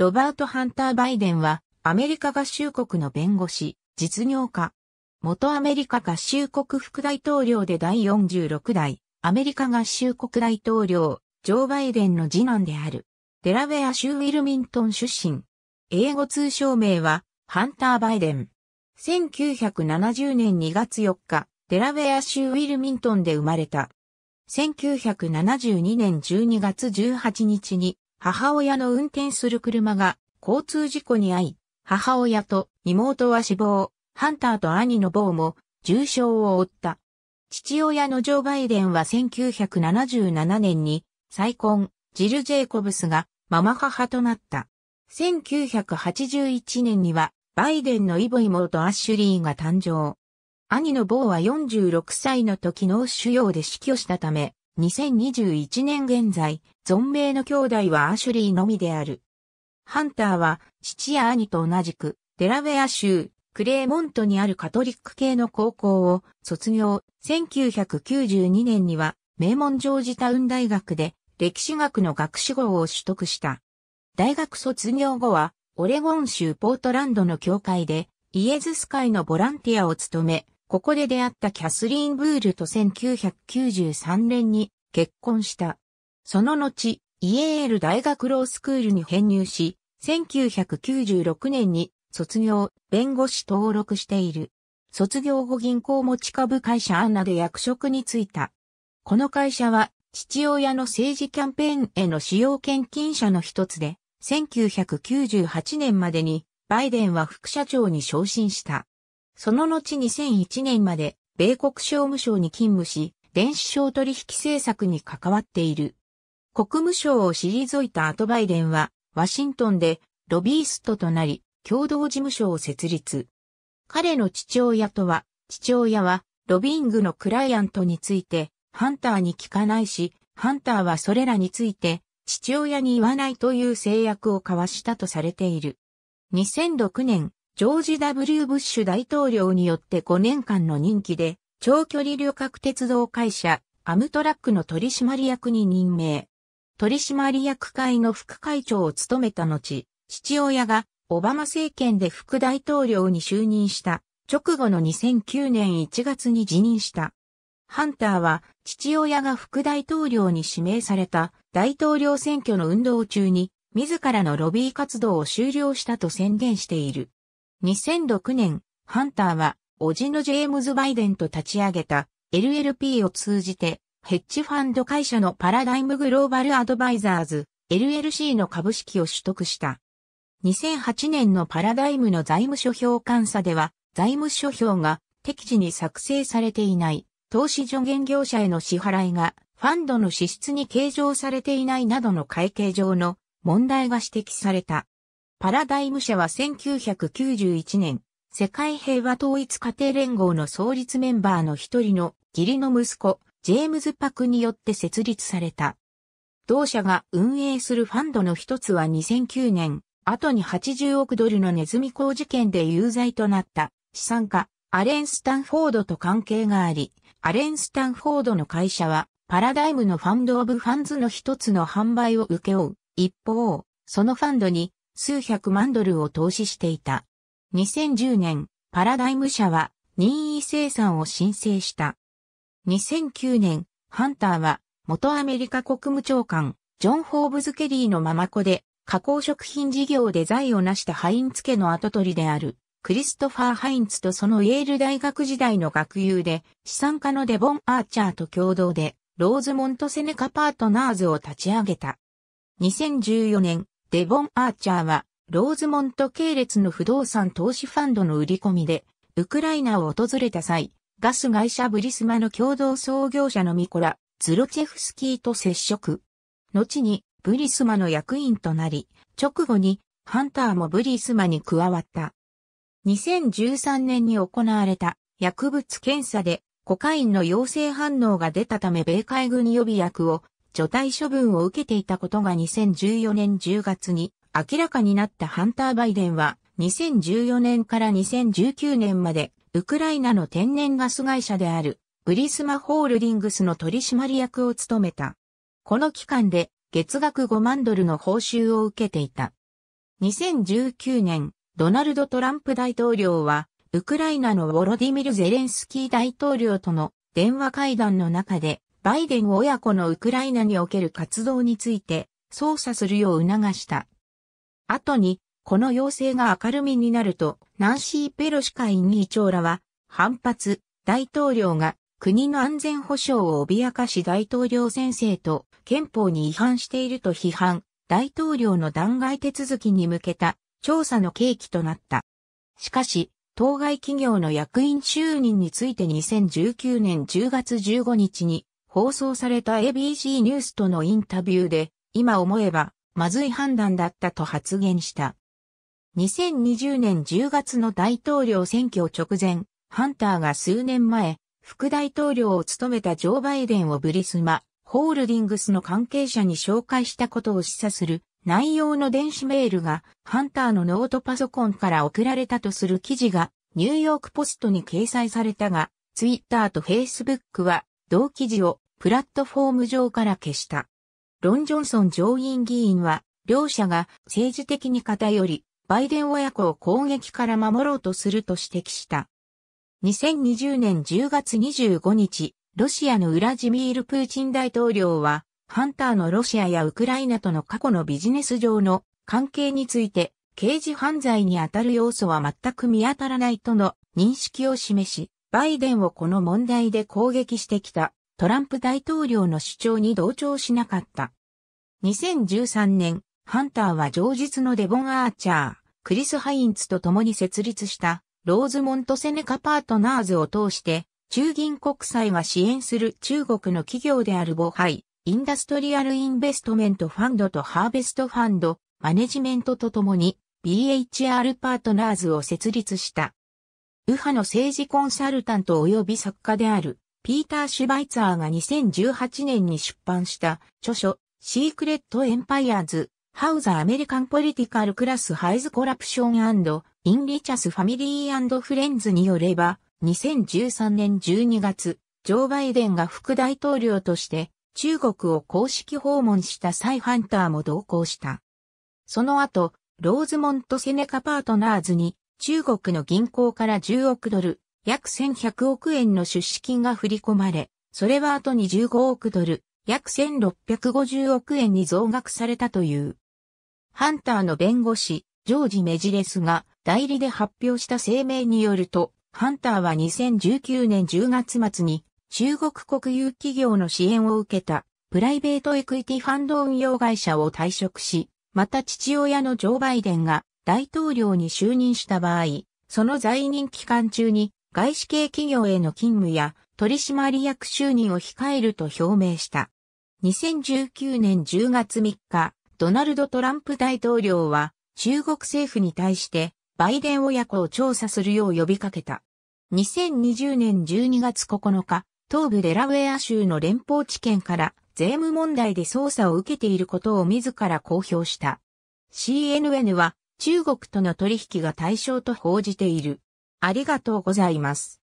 ロバート・ハンター・バイデンは、アメリカ合衆国の弁護士、実業家。元アメリカ合衆国副大統領で第46代、アメリカ合衆国大統領、ジョー・バイデンの次男である。デラウェア州ウィルミントン出身。英語通称名は、ハンター・バイデン。1970年2月4日、デラウェア州ウィルミントンで生まれた。1972年12月18日に母親の運転する車が交通事故に遭い、母親と妹は死亡、ハンターと兄の坊も重傷を負った。父親のジョー・バイデンは1977年に再婚、ジル・ジェイコブスがママ母となった。1981年にはバイデンのイボイモとアッシュリーが誕生。兄の坊は46歳の時脳腫瘍で死去したため、2021年現在、存命の兄弟はアシュリーのみである。ハンターは、父や兄と同じく、デラウェア州、クレーモントにあるカトリック系の高校を卒業、1992年には、名門ジョージタウン大学で、歴史学の学士号を取得した。大学卒業後は、オレゴン州ポートランドの教会で、イエズス会のボランティアを務め、ここで出会ったキャスリーン・ブールと1993年に結婚した。その後、イエール大学ロースクールに編入し、1996年に卒業、弁護士登録している。卒業後銀行持ち株会社アンナで役職に就いた。この会社は父親の政治キャンペーンへの使用献金者の一つで、1998年までにバイデンは副社長に昇進した。その後2001年まで米国商務省に勤務し、電子商取引政策に関わっている。国務省を退いた後バイデンは、ワシントンでロビーストとなり、共同事務所を設立。彼の父親とは、父親は、ロビングのクライアントについて、ハンターに聞かないし、ハンターはそれらについて、父親に言わないという制約を交わしたとされている。2006年、ジョージ・ W・ ブッシュ大統領によって5年間の任期で、長距離旅客鉄道会社、アムトラックの取締役に任命。取締役会の副会長を務めた後、父親がオバマ政権で副大統領に就任した直後の2009年1月に辞任した。ハンターは父親が副大統領に指名された大統領選挙の運動中に自らのロビー活動を終了したと宣言している。2006年、ハンターは、おじのジェームズ・バイデンと立ち上げた LLP を通じて、ヘッジファンド会社のパラダイムグローバルアドバイザーズ、LLC の株式を取得した。2008年のパラダイムの財務諸表監査では、財務諸表が適時に作成されていない、投資助言業者への支払いが、ファンドの支出に計上されていないなどの会計上の問題が指摘された。パラダイム社は1991年、世界平和統一家庭連合の創立メンバーの一人の義理の息子、ジェームズ・パクによって設立された。同社が運営するファンドの一つは2009年、後に80億ドルのネズミ講事件で有罪となった資産家、アレン・スタンフォードと関係があり、アレン・スタンフォードの会社は、パラダイムのファンド・オブ・ファンズの一つの販売を請け負う。一方、そのファンドに数百万ドルを投資していた。2010年、パラダイム社は任意生産を申請した。2009年、ハンターは元アメリカ国務長官、ジョン・ホーブズ・ケリーのママ子で、加工食品事業で財を成したハインツ家の跡取りである、クリストファー・ハインツとそのイェール大学時代の学友で、資産家のデボン・アーチャーと共同で、ローズモント・セネカ・パートナーズを立ち上げた。2014年、デボン・アーチャーは、ローズモント系列の不動産投資ファンドの売り込みで、ウクライナを訪れた際、ガス会社ブリスマの共同創業者のミコラ・ズロチェフスキーと接触。後に、ブリスマの役員となり、直後に、ハンターもブリスマに加わった。2013年に行われた薬物検査でコカインの陽性反応が出たため米海軍予備役を除隊処分を受けていたことが2014年10月に明らかになったハンター・バイデンは2014年から2019年までウクライナの天然ガス会社であるブリスマホールディングスの取締役を務めた。この期間で月額5万ドルの報酬を受けていた。2019年、ドナルド・トランプ大統領は、ウクライナのウォロディミル・ゼレンスキー大統領との電話会談の中で、バイデン親子のウクライナにおける活動について捜査するよう促した。後に、この要請が明るみになると、ナンシー・ペロシ会院議長らは、反発、大統領が国の安全保障を脅かし大統領先生と憲法に違反していると批判、大統領の弾劾手続きに向けた調査の契機となった。しかし、当該企業の役員就任について2019年10月15日に放送された ABC ニュースとのインタビューで、今思えば、まずい判断だったと発言した。2020年10月の大統領選挙直前、ハンターが数年前、副大統領を務めたジョー・バイデンをブリスマ、ホールディングスの関係者に紹介したことを示唆する内容の電子メールがハンターのノートパソコンから送られたとする記事がニューヨークポストに掲載されたが、ツイッターとフェイスブックは同記事をプラットフォーム上から消した。ロン・ジョンソン上院議員は、両者が政治的に偏り、バイデン親子を攻撃から守ろうとすると指摘した。2020年10月25日、ロシアのウラジミール・プーチン大統領は、ハンターのロシアやウクライナとの過去のビジネス上の関係について、刑事犯罪にあたる要素は全く見当たらないとの認識を示し、バイデンをこの問題で攻撃してきたトランプ大統領の主張に同調しなかった。2013年、ハンターは上日のデボン・アーチャー、クリス・ハインツと共に設立したローズモント・セネカ・パートナーズを通して、中銀国債が支援する中国の企業であるボハイ、インダストリアル・インベストメント・ファンドとハーベスト・ファンド、マネジメントと共に BHR パートナーズを設立した。右派の政治コンサルタント及び作家である、ピーター・シュバイツァーが2018年に出版した著書、シークレット・エンパイアーズ、ハウザ・アメリカン・ポリティカル・クラス・ハイズ・コラプションイン・リチャス・ファミリー・フレンズによれば、2013年12月、ジョー・バイデンが副大統領として中国を公式訪問したサイ・ハンターも同行した。その後、ローズモント・セネカパートナーズに中国の銀行から10億ドル、約1100億円の出資金が振り込まれ、それは後に15億ドル、約1650億円に増額されたという。ハンターの弁護士、ジョージ・メジレスが代理で発表した声明によると、ハンターは2019年10月末に中国国有企業の支援を受けたプライベートエクイティファンド運用会社を退職し、また父親のジョー・バイデンが大統領に就任した場合、その在任期間中に外資系企業への勤務や取締役就任を控えると表明した。2019年10月3日、ドナルド・トランプ大統領は中国政府に対してバイデン親子を調査するよう呼びかけた。2020年12月9日、東部デラウェア州の連邦地検から税務問題で捜査を受けていることを自ら公表した。CNN は中国との取引が対象と報じている。ありがとうございます。